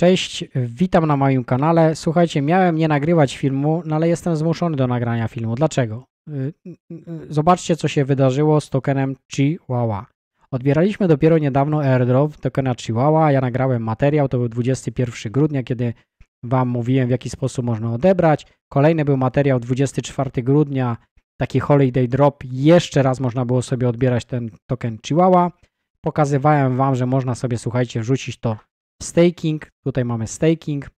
Cześć, witam na moim kanale. Słuchajcie, miałem nie nagrywać filmu, no ale jestem zmuszony do nagrania filmu. Dlaczego? Y, y, y, zobaczcie, co się wydarzyło z tokenem Chihuahua. Odbieraliśmy dopiero niedawno airdrop tokena Chihuahua. Ja nagrałem materiał, to był 21 grudnia, kiedy Wam mówiłem, w jaki sposób można odebrać. Kolejny był materiał 24 grudnia, taki holiday drop. Jeszcze raz można było sobie odbierać ten token Chihuahua. Pokazywałem Wam, że można sobie, słuchajcie, wrzucić to staking. Tutaj mamy staking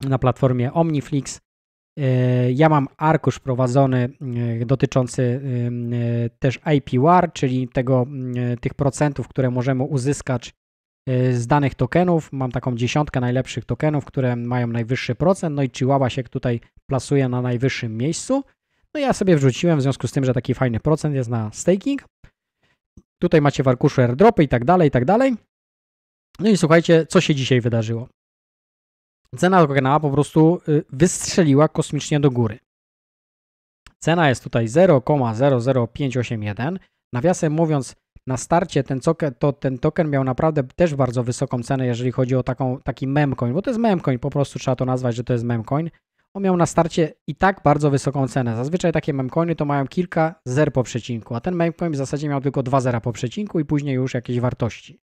na platformie OmniFlix. E, ja mam arkusz prowadzony e, dotyczący e, też IPR, czyli tego, tych procentów, które możemy uzyskać z danych tokenów. Mam taką dziesiątkę najlepszych tokenów, które mają najwyższy procent. No i Chihuahua się tutaj plasuje na najwyższym miejscu. No ja sobie wrzuciłem w związku z tym, że taki fajny procent jest na staking. Tutaj macie w arkuszu airdropy i tak dalej, i tak dalej. No i słuchajcie, co się dzisiaj wydarzyło. Cena organa po prostu y, wystrzeliła kosmicznie do góry. Cena jest tutaj 0,00581. Nawiasem mówiąc, na starcie ten token, to ten token miał naprawdę też bardzo wysoką cenę, jeżeli chodzi o taką, taki memcoin, bo to jest memcoin, po prostu trzeba to nazwać, że to jest memcoin. On miał na starcie i tak bardzo wysoką cenę. Zazwyczaj takie memcoiny to mają kilka zer po przecinku, a ten memcoin w zasadzie miał tylko dwa zera po przecinku i później już jakieś wartości.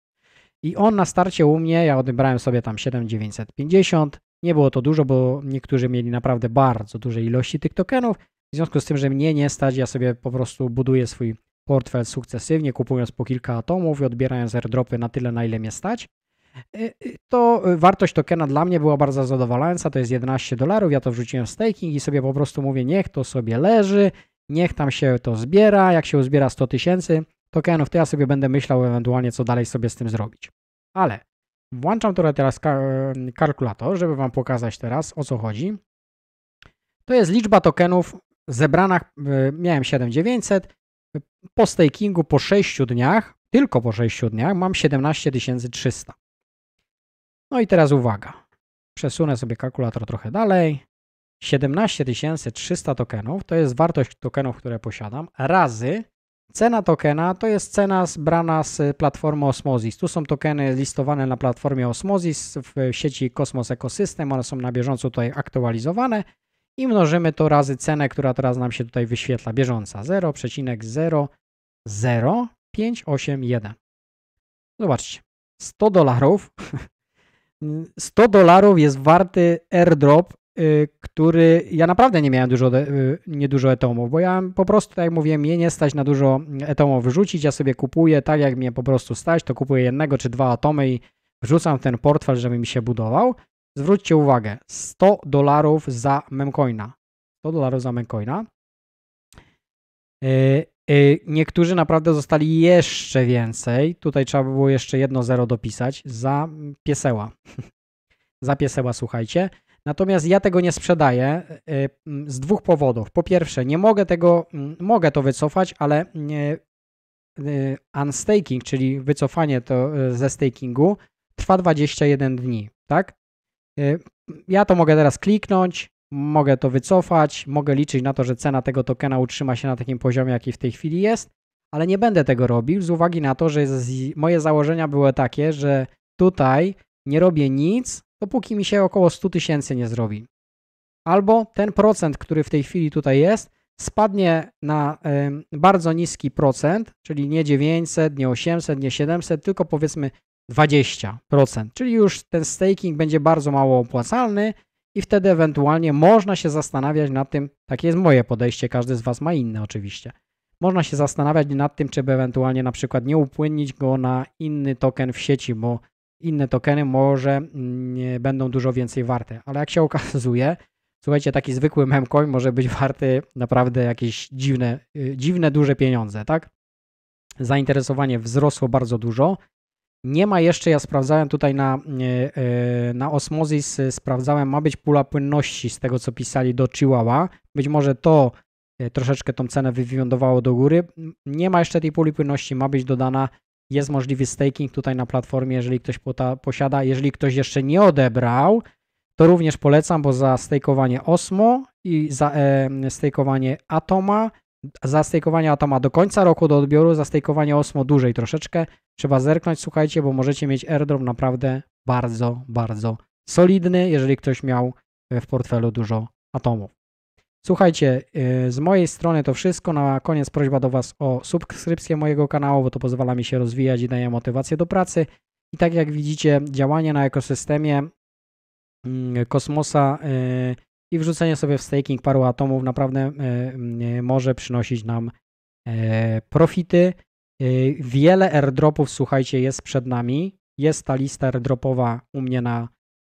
I on na starcie u mnie, ja odebrałem sobie tam 7950. Nie było to dużo, bo niektórzy mieli naprawdę bardzo duże ilości tych tokenów. W związku z tym, że mnie nie stać, ja sobie po prostu buduję swój portfel sukcesywnie, kupując po kilka atomów i odbierając airdropy na tyle, na ile mnie stać. Y, y, to y, wartość tokena dla mnie była bardzo zadowalająca, to jest 11 dolarów, ja to wrzuciłem w staking i sobie po prostu mówię, niech to sobie leży, niech tam się to zbiera, jak się uzbiera 100 tysięcy, tokenów, to ja sobie będę myślał ewentualnie, co dalej sobie z tym zrobić. Ale włączam tutaj teraz e, kalkulator, żeby Wam pokazać teraz, o co chodzi. To jest liczba tokenów zebranych, e, miałem 7900, po stakingu po 6 dniach, tylko po 6 dniach, mam 17300. No i teraz uwaga. Przesunę sobie kalkulator trochę dalej. 17300 tokenów to jest wartość tokenów, które posiadam, razy Cena tokena to jest cena zbrana z platformy Osmosis. Tu są tokeny listowane na platformie Osmosis w sieci Kosmos Ecosystem. One są na bieżąco tutaj aktualizowane i mnożymy to razy cenę, która teraz nam się tutaj wyświetla bieżąca 0,00581. Zobaczcie, 100 dolarów. 100 dolarów jest warty airdrop Y, który ja naprawdę nie miałem dużo, y, nie dużo etomów, bo ja po prostu, tak jak mówię, mnie nie stać na dużo etomów wrzucić. Ja sobie kupuję tak, jak mnie po prostu stać, to kupuję jednego czy dwa atomy i wrzucam ten portfel, żeby mi się budował. Zwróćcie uwagę, 100 dolarów za memcoina. 100 dolarów za memcoina. Y, niektórzy naprawdę zostali jeszcze więcej. Tutaj trzeba by było jeszcze jedno zero dopisać za pieseła. za pieseła, słuchajcie. Natomiast ja tego nie sprzedaję y, z dwóch powodów. Po pierwsze, nie mogę tego, mogę to wycofać, ale y, unstaking, czyli wycofanie to y, ze stakingu, trwa 21 dni, tak? Ja to mogę teraz kliknąć, mogę to wycofać, mogę liczyć na to, że cena tego tokena utrzyma się na takim poziomie, jaki w tej chwili jest, ale nie będę tego robił z uwagi na to, że moje założenia były takie, że tutaj nie robię nic, dopóki mi się około 100 tysięcy nie zrobi. Albo ten procent, który w tej chwili tutaj jest, spadnie na y, bardzo niski procent, czyli nie 900, nie 800, nie 700, tylko powiedzmy 20%, czyli już ten staking będzie bardzo mało opłacalny i wtedy ewentualnie można się zastanawiać nad tym, takie jest moje podejście, każdy z Was ma inne oczywiście. Można się zastanawiać nad tym, czy by ewentualnie na przykład nie upłynnić go na inny token w sieci, bo inne tokeny może będą dużo więcej warte. Ale jak się okazuje, słuchajcie, taki zwykły memcoin może być warty naprawdę jakieś dziwne, y, dziwne duże pieniądze, tak? Zainteresowanie wzrosło bardzo dużo. Nie ma jeszcze, ja sprawdzałem tutaj na, y, y, na Osmosis, sprawdzałem, ma być pula płynności z tego, co pisali do Chihuahua. Być może to troszeczkę tą cenę wywindowało do góry. Nie ma jeszcze tej puli płynności, ma być dodana jest możliwy staking tutaj na platformie, jeżeli ktoś posiada. Jeżeli ktoś jeszcze nie odebrał, to również polecam, bo za stakeowanie Osmo i za e, stakeowanie Atoma, za stakeowanie Atoma do końca roku do odbioru, za stakeowanie Osmo dłużej troszeczkę. Trzeba zerknąć, słuchajcie, bo możecie mieć airdrop naprawdę bardzo, bardzo solidny, jeżeli ktoś miał e, w portfelu dużo atomów. Słuchajcie, e, z mojej strony to wszystko. Na koniec prośba do Was o subskrypcję mojego kanału, bo to pozwala mi się rozwijać i daje motywację do pracy. I tak jak widzicie, działanie na ekosystemie mm, kosmosa e, i wrzucenie sobie w staking paru atomów naprawdę e, może przynosić nam profity. Wiele airdropów, słuchajcie, jest przed nami. Jest ta lista airdropowa u mnie na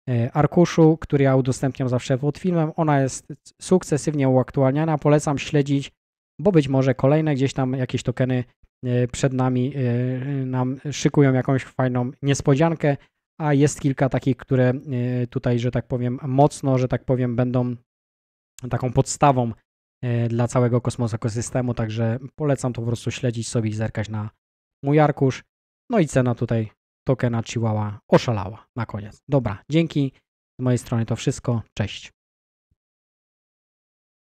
E, arkuszu, który ja udostępniam zawsze pod filmem. Ona jest sukcesywnie uaktualniana. Polecam śledzić, bo być może kolejne gdzieś tam jakieś tokeny e, przed nami e, nam szykują jakąś fajną niespodziankę, a jest kilka takich, które tutaj, że tak powiem, mocno, że tak powiem, będą taką podstawą dla całego kosmosu ekosystemu, także polecam to po prostu śledzić sobie i zerkać na mój arkusz. No i cena tutaj tokena Chihuahua oszalała na koniec. Dobra, dzięki. Z mojej strony to wszystko. Cześć.